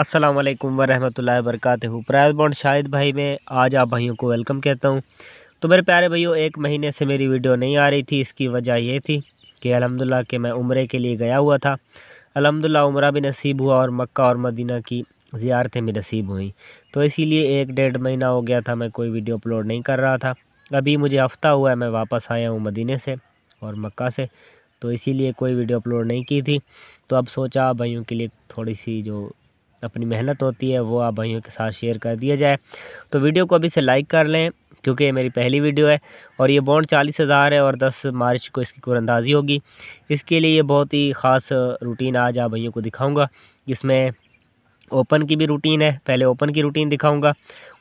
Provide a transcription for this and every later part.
अस्सलाम वालेकुम वरहमतुल्लाहि वबरकातुहू प्राइज बॉन्ड शाहिद भाई में आज आप भाइयों को वेलकम कहता हूँ तो मेरे प्यारे भाइयों एक महीने से मेरी वीडियो नहीं आ रही थी इसकी वजह ये थी कि अलहमदिल्ला के मैं उम्रे के लिए गया हुआ था अलहमदिल्ला उम्र भी नसीब हुआ और मक्का और मदीना की ज़्यारतें भी नसीब हुई तो इसीलिए एक डेढ़ महीना हो गया था मैं कोई वीडियो अपलोड नहीं कर रहा था अभी मुझे हफ़्ता हुआ है मैं वापस आया हूँ मदीने से और मक्का से तो इसीलिए कोई वीडियो अपलोड नहीं की थी तो अब सोचा भाइयों के लिए थोड़ी सी जो अपनी मेहनत होती है वो आप भाइयों के साथ शेयर कर दिया जाए तो वीडियो को अभी से लाइक कर लें क्योंकि ये मेरी पहली वीडियो है और ये बॉन्ड चालीस हज़ार है और दस मार्च को इसकी कुरंदाजी होगी इसके लिए ये बहुत ही ख़ास रूटीन आज आप भैया को दिखाऊंगा इसमें ओपन की भी रूटीन है पहले ओपन की रूटीन दिखाऊंगा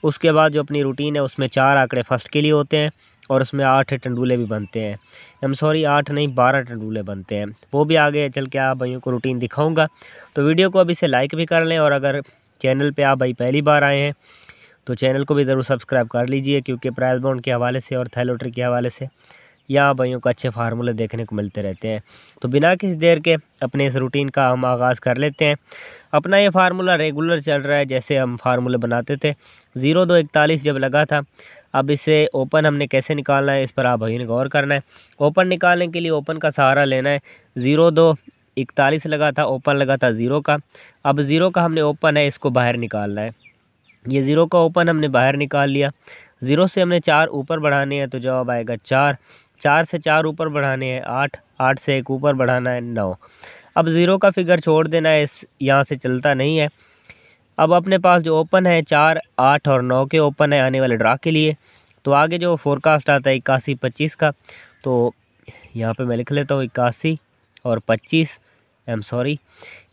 उसके बाद जो अपनी रूटीन है उसमें चार आंकड़े फर्स्ट के लिए होते हैं और उसमें आठ टंडूले भी बनते हैं आई एम सॉरी आठ नहीं बारह टंडूले बनते हैं वो भी आगे चल के आप भाइयों को रूटीन दिखाऊँगा तो वीडियो को अभी से लाइक भी कर लें और अगर चैनल पर आप भाई पहली बार आए हैं तो चैनल को भी ज़रूर सब्सक्राइब कर लीजिए क्योंकि प्राइज बॉन्ड के हवाले से और थैलोट्री के हवाले से या भाइयों को अच्छे फार्मूले देखने को मिलते रहते हैं तो बिना किसी देर के अपने इस रूटीन का हम आगाज़ कर लेते हैं अपना ये फार्मूला रेगुलर चल रहा है जैसे हम फार्मूले बनाते थे ज़ीरो दो इकतालीस जब लगा था अब इसे ओपन हमने कैसे निकालना है इस पर आप भाई ने गौर करना है ओपन निकालने के लिए ओपन का सहारा लेना है ज़ीरो दो इकतालीस लगा था ओपन लगा था ज़ीरो का अब ज़ीरो का हमने ओपन है इसको बाहर निकालना है ये ज़ीरो का ओपन हमने बाहर निकाल लिया ज़ीरो से हमने चार ऊपर बढ़ाने हैं तो जवाब आएगा चार चार से चार ऊपर बढ़ाने हैं आठ आठ से एक ऊपर बढ़ाना है नौ अब ज़ीरो का फिगर छोड़ देना है इस यहाँ से चलता नहीं है अब अपने पास जो ओपन है चार आठ और नौ के ओपन है आने वाले ड्रा के लिए तो आगे जो फोरकास्ट आता है इक्यासी पच्चीस का तो यहाँ पे मैं लिख लेता हूँ इक्यासी और पच्चीस आई एम सॉरी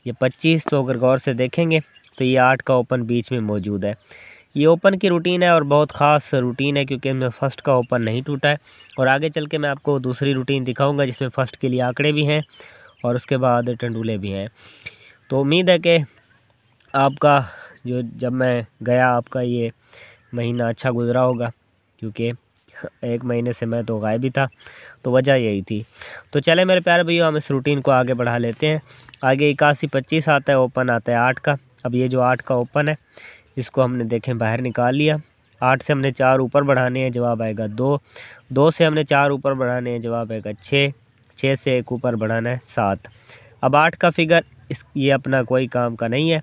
ये पच्चीस तो अगर गौर से देखेंगे तो ये आठ का ओपन बीच में मौजूद है ये ओपन की रूटीन है और बहुत ख़ास रूटीन है क्योंकि इसमें फ़र्स्ट का ओपन नहीं टूटा है और आगे चल के मैं आपको दूसरी रूटीन दिखाऊंगा जिसमें फ़र्स्ट के लिए आंकड़े भी हैं और उसके बाद टंडूले भी हैं तो उम्मीद है कि आपका जो जब मैं गया आपका ये महीना अच्छा गुजरा होगा क्योंकि एक महीने से मैं तो गायब ही था तो वजह यही थी तो चले मेरे प्यारे भैया हम इस रूटीन को आगे बढ़ा लेते हैं आगे इक्यासी पच्चीस आता है ओपन आता है आठ का अब ये जो आठ का ओपन है इसको हमने देखें बाहर निकाल लिया आठ से हमने चार ऊपर बढ़ाने हैं जवाब आएगा दो दो से हमने चार ऊपर बढ़ाने हैं जवाब आएगा छः छः से एक ऊपर बढ़ाना है सात अब आठ का फिगर इस ये अपना कोई काम का नहीं है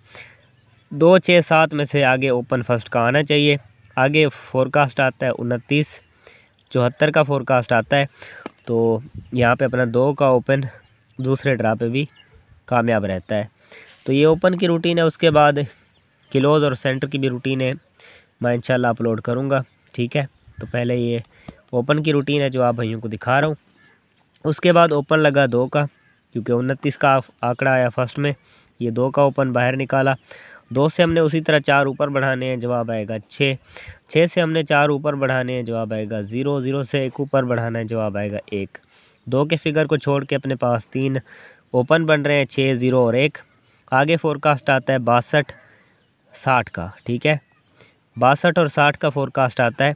दो छः सात में से आगे ओपन फर्स्ट का आना चाहिए आगे फोरकास्ट आता है उनतीस चौहत्तर का फोरकास्ट आता है तो यहाँ पे अपना दो का ओपन दूसरे ड्रा पे भी कामयाब रहता है तो ये ओपन की रूटीन है उसके बाद क्लोज और सेंटर की भी रूटीन है मैं इंशाल्लाह अपलोड करूँगा ठीक है तो पहले ये ओपन की रूटीन है जो आप भाइयों को दिखा रहा हूँ उसके बाद ओपन लगा दो का क्योंकि उनतीस का आंकड़ा आया फर्स्ट में ये दो का ओपन बाहर निकाला दो से हमने उसी तरह चार ऊपर बढ़ाने हैं जवाब आएगा छः छः से हमने चार ऊपर बढ़ाने हैं जवाब आएगा ज़ीरो ज़ीरो से एक ऊपर बढ़ाना है जवाब आएगा एक दो के फिगर को छोड़ के अपने पास तीन ओपन बन रहे हैं छः ज़ीरो और एक आगे फोरकास्ट आता है बासठ साठ का ठीक है बासठ और साठ का फोरकास्ट आता है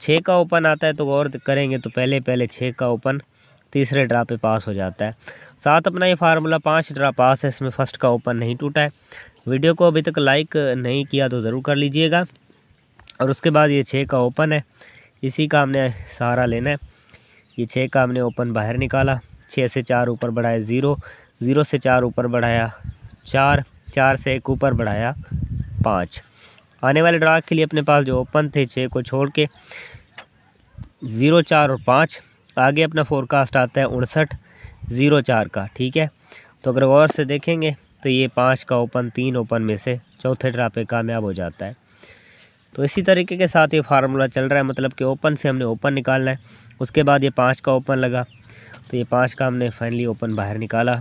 छः का ओपन आता है तो गौर करेंगे तो पहले पहले छः का ओपन तीसरे ड्रा पे पास हो जाता है साथ अपना ये फार्मूला पाँच ड्रा पास है इसमें फर्स्ट का ओपन नहीं टूटा है वीडियो को अभी तक लाइक नहीं किया तो ज़रूर कर लीजिएगा और उसके बाद ये छः का ओपन है इसी का हमने सहारा लेना है ये छः का हमने ओपन बाहर निकाला छः से चार ऊपर बढ़ाया ज़ीरो ज़ीरो से चार ऊपर बढ़ाया चार चार से एक ऊपर बढ़ाया पाँच आने वाले ड्रा के लिए अपने पास जो ओपन थे छः को छोड़ के ज़ीरो चार और पाँच आगे अपना फोरकास्ट आता है उनसठ ज़ीरो चार का ठीक है तो अगर गौर से देखेंगे तो ये पाँच का ओपन तीन ओपन में से चौथे ड्रा पे कामयाब हो जाता है तो इसी तरीके के साथ ये फार्मूला चल रहा है मतलब कि ओपन से हमने ओपन निकालना है उसके बाद ये पाँच का ओपन लगा तो ये पाँच का हमने फाइनली ओपन बाहर निकाला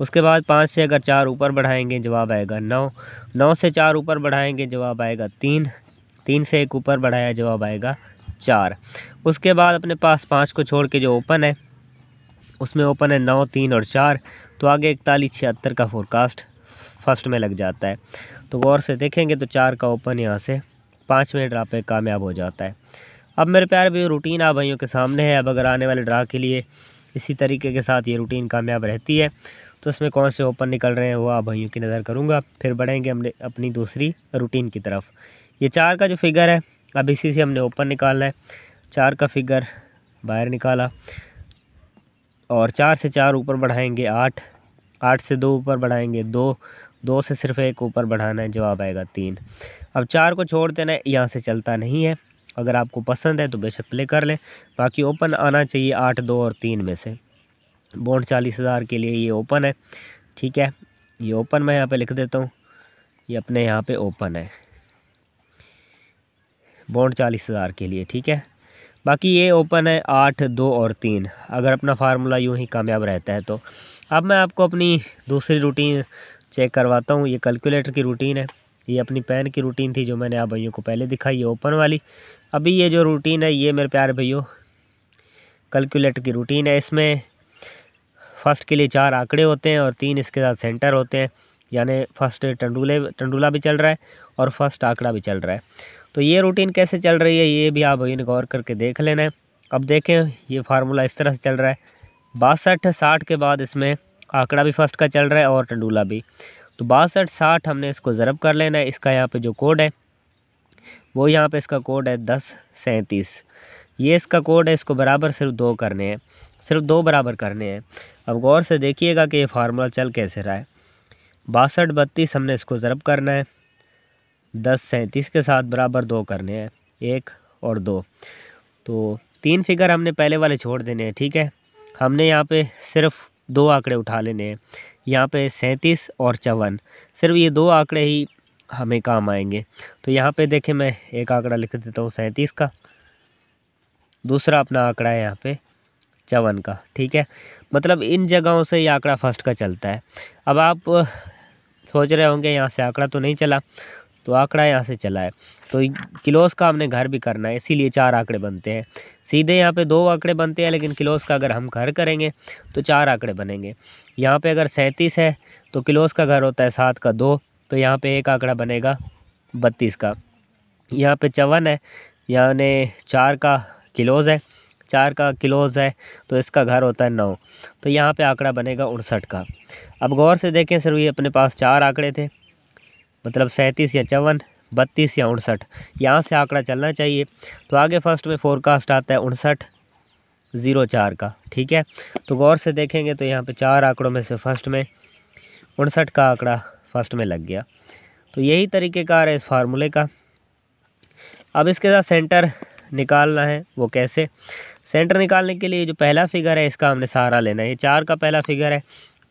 उसके बाद पाँच से अगर चार ऊपर बढ़ाएंगे जवाब आएगा नौ नौ से चार ऊपर बढ़ाएंगे जवाब आएगा तीन तीन से एक ऊपर बढ़ाया जवाब आएगा चार उसके बाद अपने पास पाँच को छोड़ के जो ओपन है उसमें ओपन है नौ तीन और चार तो आगे इकतालीस छिहत्तर का फोरकास्ट फर्स्ट में लग जाता है तो गौर से देखेंगे तो चार का ओपन यहाँ से पाँच ड्रा पे कामयाब हो जाता है अब मेरे प्यार भी रूटीन आप भाइयों के सामने है अब अगर आने वाले ड्रा के लिए इसी तरीके के साथ ये रूटीन कामयाब रहती है तो इसमें कौन से ओपन निकल रहे हैं वो आप भाइयों की नज़र करूँगा फिर बढ़ेंगे हमने अपनी दूसरी रूटीन की तरफ ये चार का जो फिगर है अब इसी से हमने ओपन निकालना है चार का फिगर बाहर निकाला और चार से चार ऊपर बढ़ाएंगे आठ आठ से दो ऊपर बढ़ाएंगे दो दो से सिर्फ एक ऊपर बढ़ाना है जवाब आएगा तीन अब चार को छोड़ देना यहाँ से चलता नहीं है अगर आपको पसंद है तो बेशक प्ले कर लें बाकी ओपन आना चाहिए आठ दो और तीन में से बॉन्ड चालीस हज़ार के लिए ये ओपन है ठीक है ये ओपन मैं यहाँ पे लिख देता हूँ ये अपने यहाँ पे ओपन है बॉन्ड चालीस हज़ार के लिए ठीक है बाकी ये ओपन है आठ दो और तीन अगर अपना फार्मूला यूँ ही कामयाब रहता है तो अब मैं आपको अपनी दूसरी रूटीन चेक करवाता हूँ ये कैलकुलेटर की रूटीन है ये अपनी पेन की रूटीन थी जो मैंने आप भैयों को पहले दिखाई ये ओपन वाली अभी ये जो रूटीन है ये मेरे प्यारे भैया कैलकुलेटर की रूटीन है इसमें फर्स्ट के लिए चार आंकड़े होते हैं और तीन इसके साथ सेंटर होते हैं यानी फर्स्ट टंडूले टंडूला भी चल रहा है और फर्स्ट आंकड़ा भी चल रहा है तो ये रूटीन कैसे चल रही है ये भी आप इन गौर करके देख लेना है अब देखें ये फार्मूला इस तरह से चल रहा है बासठ साठ के बाद इसमें आंकड़ा भी फर्स्ट का चल रहा है और टंडूला भी तो बासठ साठ हमने इसको ज़रब कर लेना है इसका यहाँ पर जो कोड है वो यहाँ पर इसका कोड है दस सैंतीस ये इसका कोड है इसको बराबर सिर्फ दो करने हैं सिर्फ दो बराबर करने हैं अब गौर से देखिएगा कि ये फार्मूला चल कैसे रहा है बासठ बत्तीस हमने इसको ज़रब करना है दस सैंतीस के साथ बराबर दो करने हैं एक और दो तो तीन फिगर हमने पहले वाले छोड़ देने हैं ठीक है हमने यहाँ पे सिर्फ दो आंकड़े उठा लेने हैं यहाँ पे सैंतीस और चौवन सिर्फ ये दो आंकड़े ही हमें काम आएंगे तो यहाँ पे देखें मैं एक आंकड़ा लिख देता हूँ सैंतीस का दूसरा अपना आंकड़ा है यहाँ पे चवन का ठीक है मतलब इन जगहों से ये आंकड़ा फर्स्ट का चलता है अब आप सोच रहे होंगे यहाँ से आंकड़ा तो नहीं चला तो आंकड़ा यहाँ से चला है तो किलोस का हमने घर भी करना है इसीलिए चार आंकड़े बनते हैं सीधे यहाँ पे दो आंकड़े बनते हैं लेकिन किलोस का अगर हम घर करेंगे तो चार आंकड़े बनेंगे यहाँ पे अगर सैंतीस है तो किलोस का घर होता है सात का दो तो यहाँ पे एक आंकड़ा बनेगा बत्तीस का यहाँ पे चवन है यानी चार का किलोज़ है चार का क्लोज है तो इसका घर होता है नौ तो यहाँ पे आंकड़ा बनेगा उनसठ का अब गौर से देखें सर ये अपने पास चार आंकड़े थे मतलब सैंतीस या चौवन बत्तीस या उनसठ यहाँ से आंकड़ा चलना चाहिए तो आगे फर्स्ट में फोरकास्ट आता है उनसठ ज़ीरो चार का ठीक है तो गौर से देखेंगे तो यहाँ पे चार आंकड़ों में से फर्स्ट में उनसठ का आंकड़ा फर्स्ट में लग गया तो यही तरीक़ेकार है इस फार्मूले का अब इसके साथ सेंटर निकालना है वो कैसे सेंटर निकालने के लिए जो पहला फिगर है इसका हमने सहारा लेना है ये चार का पहला फिगर है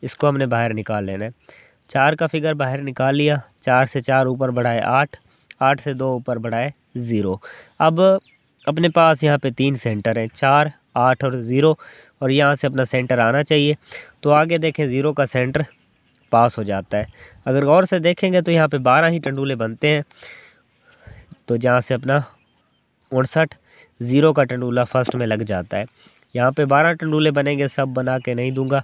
इसको हमने बाहर निकाल लेना है चार का फिगर बाहर निकाल लिया चार से चार ऊपर बढ़ाए आठ आठ से दो ऊपर बढ़ाए ज़ीरो अब अपने पास यहाँ पे तीन सेंटर हैं चार आठ और ज़ीरो और यहाँ से अपना सेंटर आना चाहिए तो आगे देखें ज़ीरो का सेंटर पास हो जाता है अगर गौर से देखेंगे तो यहाँ पे बारह ही टंडूले बनते हैं तो जहाँ से अपना उनसठ ज़ीरो का टंडूला फर्स्ट में लग जाता है यहाँ पे बारह टंडूले बनेंगे सब बना के नहीं दूंगा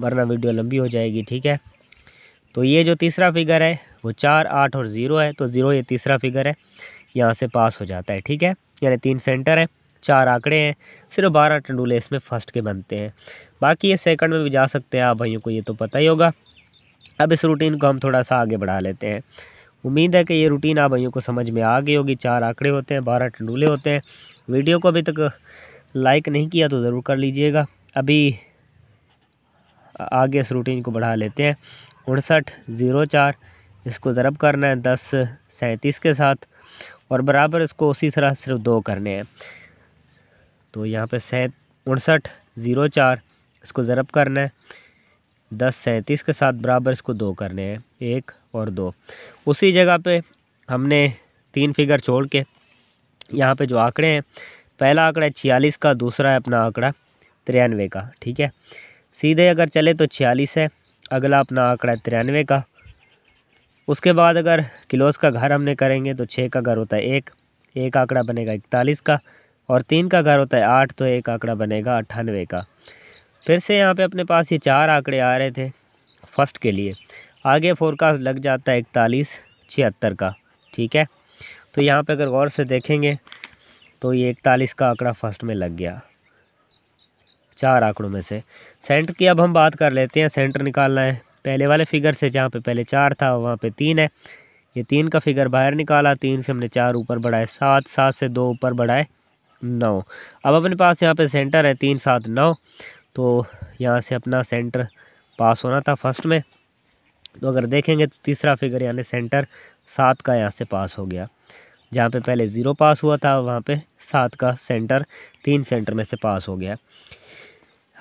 वरना वीडियो लंबी हो जाएगी ठीक है तो ये जो तीसरा फिगर है वो चार आठ और ज़ीरो है तो ज़ीरो ये तीसरा फिगर है यहाँ से पास हो जाता है ठीक है यानी तीन सेंटर हैं चार आंकड़े हैं सिर्फ बारह टंडूले इसमें फर्स्ट के बनते हैं बाकी ये सेकंड में भी जा सकते हैं आप भाइयों को ये तो पता ही होगा अब इस रूटीन को हम थोड़ा सा आगे बढ़ा लेते हैं उम्मीद है कि ये रूटीन आप भाइयों को समझ में आ गई होगी चार आंकड़े होते हैं बारह टंडूले होते हैं वीडियो को अभी तक लाइक नहीं किया तो ज़रूर कर लीजिएगा अभी आगे इस रूटीन को बढ़ा लेते हैं उनसठ ज़ीरो चार इसको ज़रब करना है दस सैंतीस के साथ और बराबर इसको उसी तरह सिर्फ दो करने हैं तो यहाँ पर सै उनसठ ज़ीरो चार इसको ज़रब करना है दस सैंतीस के साथ बराबर इसको दो करने हैं एक और दो उसी जगह पे हमने तीन फिगर छोड़ के यहाँ पे जो आंकड़े हैं पहला आंकड़ा है छियालीस का दूसरा है अपना आंकड़ा तिरानवे का ठीक है सीधे अगर चले तो छियालीस है अगला अपना आंकड़ा है तिरानवे का उसके बाद अगर किलोस का घर हमने करेंगे तो छः का घर होता है एक एक आंकड़ा बनेगा इकतालीस का और तीन का घर होता है आठ तो एक आंकड़ा बनेगा अट्ठानवे का फिर से यहाँ पे अपने पास ये चार आंकड़े आ रहे थे फर्स्ट के लिए आगे फोरकास्ट लग जाता है इकतालीस छिहत्तर का ठीक है तो यहाँ पे अगर गौर से देखेंगे तो ये इकतालीस का आंकड़ा फर्स्ट में लग गया चार आंकड़ों में से सेंटर की अब हम बात कर लेते हैं सेंटर निकालना है पहले वाले फिगर से जहाँ पर पहले चार था वहाँ पर तीन है ये तीन का फिगर बाहर निकाला तीन से हमने चार ऊपर बढ़ाए सात सात से दो ऊपर बढ़ाए नौ अब अपने पास यहाँ पे सेंटर है तीन सात नौ तो यहाँ से अपना सेंटर पास होना था फर्स्ट में तो अगर देखेंगे तो तीसरा फिगर यानी सेंटर सात का यहाँ से पास हो गया जहाँ पे पहले ज़ीरो पास हुआ था वहाँ पे सात का सेंटर तीन सेंटर में से पास हो गया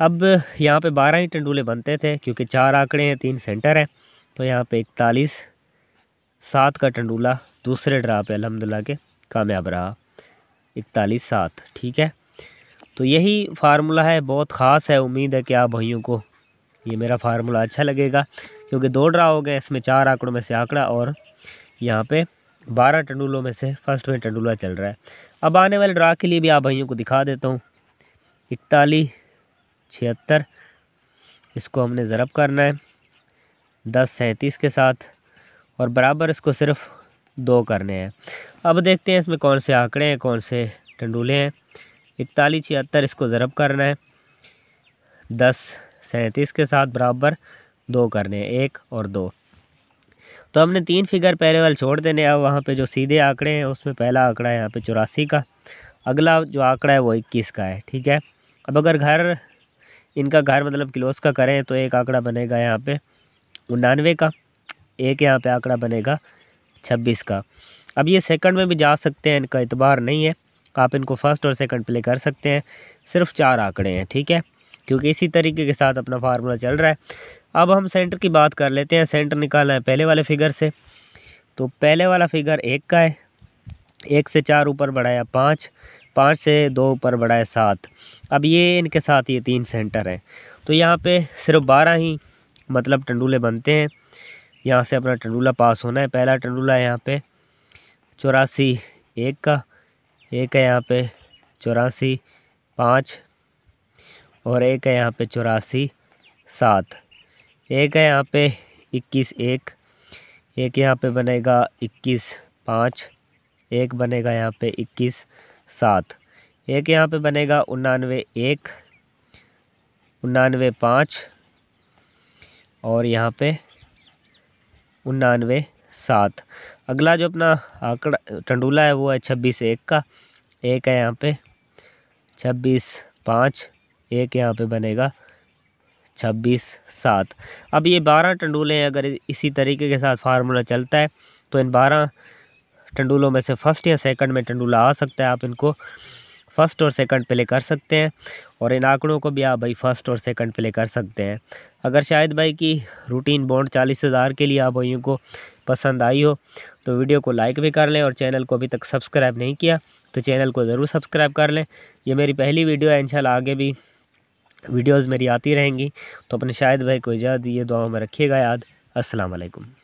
अब यहाँ पे बारह ही टंडूले बनते थे क्योंकि चार आंकड़े हैं तीन सेंटर हैं तो यहाँ पे इकतालीस सात का टंडूला दूसरे ड्रा पे अलहमदिल्ला के कामयाब रहा इकतालीस सात ठीक है तो यही फार्मूला है बहुत ख़ास है उम्मीद है कि आप भाइयों को ये मेरा फार्मूला अच्छा लगेगा क्योंकि दो ड्रा हो गए इसमें चार आंकड़ों में से आंकड़ा और यहाँ पे बारह टंडुलों में से फर्स्ट में टंडूला चल रहा है अब आने वाले ड्रा के लिए भी आप भाइयों को दिखा देता हूँ इकतालीस छिहत्तर इसको हमने ज़रब करना है दस सैंतीस के साथ और बराबर इसको सिर्फ दो करने हैं अब देखते हैं इसमें कौन से आंकड़े हैं कौन से टंडूले हैं इकतालीस छिहत्तर इसको ज़रब करना है दस सैंतीस के साथ बराबर दो करने हैं एक और दो तो हमने तीन फिगर पहले वाले छोड़ देने अब वहाँ पे जो सीधे आंकड़े हैं उसमें पहला आंकड़ा है यहाँ पे चौरासी का अगला जो आंकड़ा है वो इक्कीस का है ठीक है अब अगर घर इनका घर मतलब क्लोज का करें तो एक आंकड़ा बनेगा यहाँ पे उन्नानवे का एक यहाँ पे आंकड़ा बनेगा छब्बीस का अब ये सेकंड में भी जा सकते हैं इनका एतबार नहीं है आप इनको फर्स्ट और सेकंड प्ले कर सकते हैं सिर्फ चार आंकड़े हैं ठीक है क्योंकि इसी तरीके के साथ अपना फार्मूला चल रहा है अब हम सेंटर की बात कर लेते हैं सेंटर निकालना है पहले वाले फिगर से तो पहले वाला फिगर एक का है एक से चार ऊपर बढ़ाया पाँच पाँच से दो ऊपर बढ़ाया सात अब ये इनके साथ ये तीन सेंटर हैं तो यहाँ पर सिर्फ बारह ही मतलब टंडूले बनते हैं यहाँ से अपना टंडूला पास होना है पहला टंडूला है यहाँ पर चौरासी एक का एक है यहाँ पे चौरासी पाँच और एक है यहाँ पे चौरासी सात एक है यहाँ पे इक्कीस एक एक यहाँ पे बनेगा इक्कीस पाँच एक बनेगा यहाँ पे इक्कीस सात एक यहाँ पे बनेगा उन्नानवे एक उन्नानवे पाँच और यहाँ पे उन्नानवे सात अगला जो अपना आंकड़ा टंडूला है वो है छब्बीस एक का एक है यहाँ पे छब्बीस पाँच एक यहाँ पे बनेगा छब्बीस सात अब ये बारह टंडूले हैं अगर इसी तरीके के साथ फार्मूला चलता है तो इन बारह टंडूलों में से फ़र्स्ट या सेकंड में टंडूला आ सकता है आप इनको फ़र्स्ट और सेकंड प्ले कर सकते हैं और इन आंकड़ों को भी आप भाई फ़र्स्ट और सेकंड प्ले कर सकते हैं अगर शायद भाई की रूटीन बॉन्ड चालीस हज़ार के लिए आप भाइयों को पसंद आई हो तो वीडियो को लाइक भी कर लें और चैनल को अभी तक सब्सक्राइब नहीं किया तो चैनल को ज़रूर सब्सक्राइब कर लें ये मेरी पहली वीडियो है इनशाला आगे भी वीडियोज़ मेरी आती रहेंगी तो अपने शायद भाई को इजाज़ ये दुआओं में रखिएगा याद असलकम